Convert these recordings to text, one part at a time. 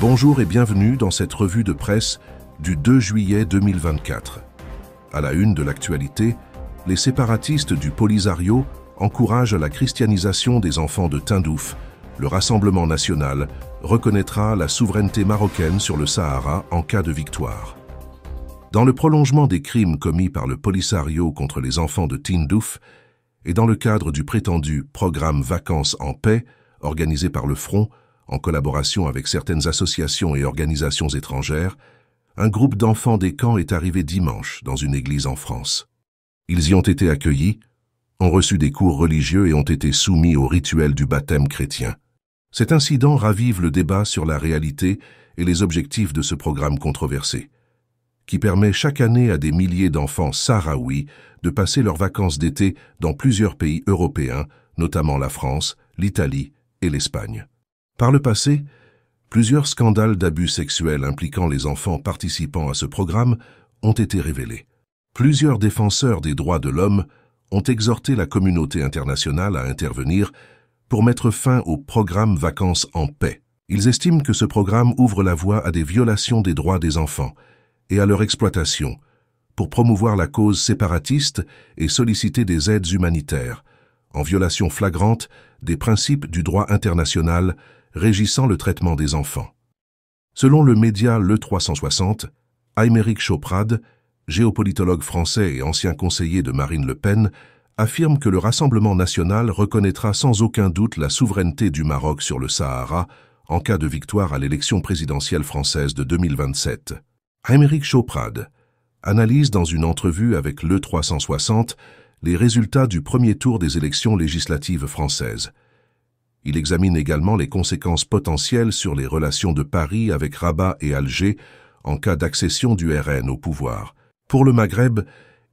Bonjour et bienvenue dans cette revue de presse du 2 juillet 2024. À la une de l'actualité, les séparatistes du Polisario encouragent la christianisation des enfants de Tindouf. Le Rassemblement national reconnaîtra la souveraineté marocaine sur le Sahara en cas de victoire. Dans le prolongement des crimes commis par le Polisario contre les enfants de Tindouf et dans le cadre du prétendu programme Vacances en paix organisé par le Front, en collaboration avec certaines associations et organisations étrangères, un groupe d'enfants des camps est arrivé dimanche dans une église en France. Ils y ont été accueillis, ont reçu des cours religieux et ont été soumis au rituel du baptême chrétien. Cet incident ravive le débat sur la réalité et les objectifs de ce programme controversé, qui permet chaque année à des milliers d'enfants sahraouis de passer leurs vacances d'été dans plusieurs pays européens, notamment la France, l'Italie et l'Espagne. Par le passé, plusieurs scandales d'abus sexuels impliquant les enfants participant à ce programme ont été révélés. Plusieurs défenseurs des droits de l'homme ont exhorté la communauté internationale à intervenir pour mettre fin au programme Vacances en paix. Ils estiment que ce programme ouvre la voie à des violations des droits des enfants et à leur exploitation, pour promouvoir la cause séparatiste et solliciter des aides humanitaires, en violation flagrante des principes du droit international régissant le traitement des enfants. Selon le média Le 360, Aymeric Choprade, géopolitologue français et ancien conseiller de Marine Le Pen, affirme que le Rassemblement national reconnaîtra sans aucun doute la souveraineté du Maroc sur le Sahara en cas de victoire à l'élection présidentielle française de 2027. Aymeric Choprade analyse dans une entrevue avec l'E360 les résultats du premier tour des élections législatives françaises. Il examine également les conséquences potentielles sur les relations de Paris avec Rabat et Alger en cas d'accession du RN au pouvoir. Pour le Maghreb,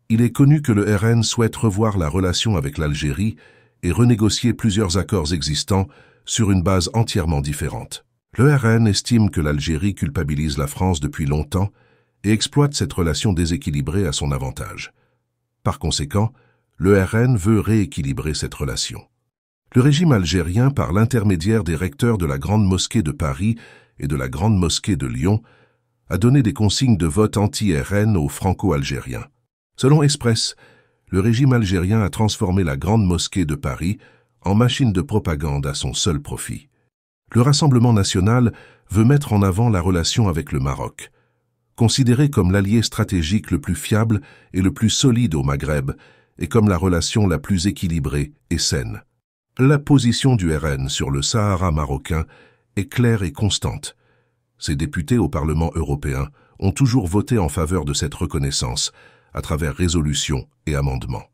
il est connu que le RN souhaite revoir la relation avec l'Algérie et renégocier plusieurs accords existants sur une base entièrement différente. Le RN estime que l'Algérie culpabilise la France depuis longtemps et exploite cette relation déséquilibrée à son avantage. Par conséquent, le RN veut rééquilibrer cette relation le régime algérien, par l'intermédiaire des recteurs de la Grande Mosquée de Paris et de la Grande Mosquée de Lyon, a donné des consignes de vote anti-RN aux franco-algériens. Selon Express, le régime algérien a transformé la Grande Mosquée de Paris en machine de propagande à son seul profit. Le Rassemblement national veut mettre en avant la relation avec le Maroc. Considéré comme l'allié stratégique le plus fiable et le plus solide au Maghreb, et comme la relation la plus équilibrée et saine. La position du RN sur le Sahara marocain est claire et constante. Ses députés au Parlement européen ont toujours voté en faveur de cette reconnaissance à travers résolutions et amendements.